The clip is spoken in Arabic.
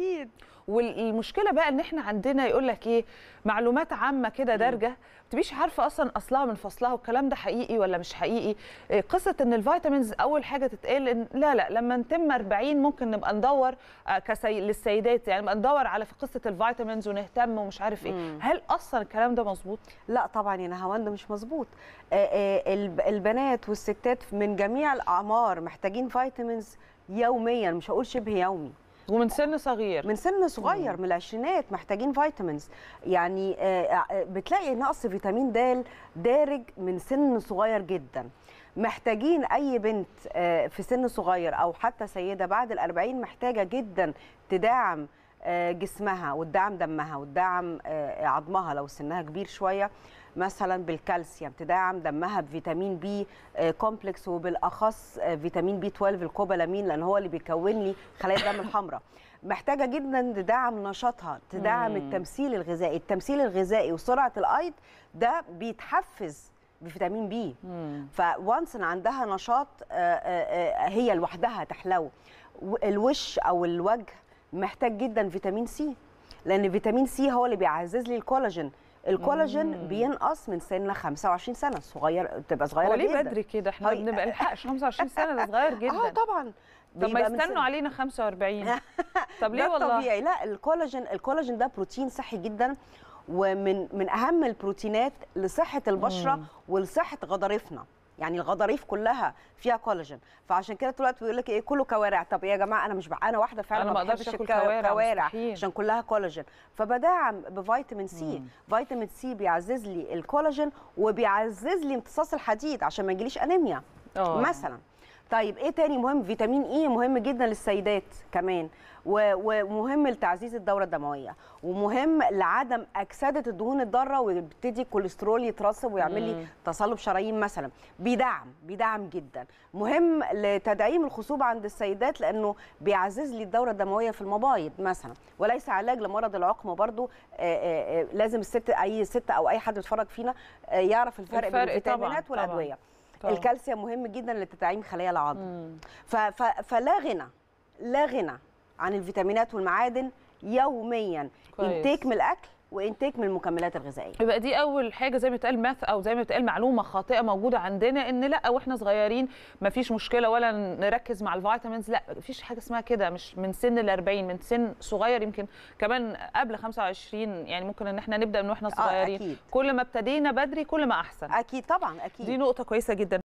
اكيد والمشكله بقى ان احنا عندنا يقول لك ايه معلومات عامه كده دارجه ما تبقيش عارفه اصلا اصلها من فصلها والكلام ده حقيقي ولا مش حقيقي آه، قصه ان الفيتامينز اول حاجه تتقال إن لا لا لما نتم 40 ممكن نبقى ندور آه، كسي... للسيدات يعني نبقى ندور على في قصه الفيتامينز ونهتم ومش عارف ايه مم. هل اصلا الكلام ده مظبوط لا طبعا يا نهاوند مش مظبوط آه، البنات والستات من جميع الاعمار محتاجين فيتامينز يوميا مش هقول شبه يومي ومن سن صغير من سن صغير مم. من العشرينات محتاجين فيتامينز يعني آه، آه، آه، بتلاقي نقص فيتامين د دارج من سن صغير جدا محتاجين اي بنت في سن صغير او حتى سيده بعد الأربعين محتاجه جدا تدعم آه، جسمها وتدعم دمها وتدعم آه، عظمها لو سنها كبير شويه مثلا بالكالسيوم تدعم دمها بفيتامين بي آه، كومبلكس وبالاخص فيتامين بي 12 الكوبالامين لان هو اللي بيكون لي خلايا الدم الحمراء محتاجه جدا تدعم نشاطها تدعم التمثيل الغذائي التمثيل الغذائي وسرعه الايض ده بيتحفز بفيتامين بي فوانس ان عندها نشاط هي لوحدها تحلو الوش او الوجه محتاج جدا فيتامين سي لان فيتامين سي هو اللي بيعزز لي الكولاجين الكولاجين بينقص من سن 25 سنه صغير تبقى صغيره جدا ليه بدري كده احنا ما بنلحقش 25 سنه ده صغير جدا اه طبعا طب ما يستنوا علينا 45 طب ليه والله طبيعي لا الكولاجين الكولاجين ده بروتين صحي جدا ومن من اهم البروتينات لصحه البشره ولصحه غضاريفنا يعني الغضاريف كلها فيها كولاجين فعشان كده طول الوقت بيقول لك ايه كله كوارع طب يا جماعه انا مش بقى انا واحده فعلا أنا ما بحبش كوارع عشان كلها كولاجين فبدعم بفيتامين سي مم. فيتامين سي بيعزز لي الكولاجين وبيعزز لي امتصاص الحديد عشان ما يجيليش انيميا أوه. مثلا طيب ايه تاني مهم فيتامين اي e مهم جدا للسيدات كمان ومهم لتعزيز الدوره الدمويه ومهم لعدم اكسده الدهون الضاره ويبتدي الكوليسترول يترسب ويعمل لي تصلب شرايين مثلا بيدعم بيدعم جدا مهم لتدعيم الخصوبه عند السيدات لانه بيعزز لي الدوره الدمويه في المبايض مثلا وليس علاج لمرض العقم برضو لازم الست اي ست او اي حد بيتفرج فينا يعرف الفرق, الفرق بين الفيتامينات والادويه طبعًا. طبعا. اه. الكالسيوم مهم جدا لتدعيم خلايا العظم فلا غنى لا غنى عن الفيتامينات والمعادن يوميا كويس. انتيك من الاكل وانتاج من المكملات الغذائيه يبقى دي اول حاجه زي ما اتقال ماث او زي ما اتقال معلومه خاطئه موجوده عندنا ان لا واحنا صغيرين ما فيش مشكله ولا نركز مع الفيتامينز لا فيش حاجه اسمها كده مش من سن ال 40 من سن صغير يمكن كمان قبل 25 يعني ممكن ان احنا نبدا من واحنا آه، صغيرين آه أكيد. كل ما ابتدينا بدري كل ما احسن اكيد طبعا اكيد دي نقطه كويسه جدا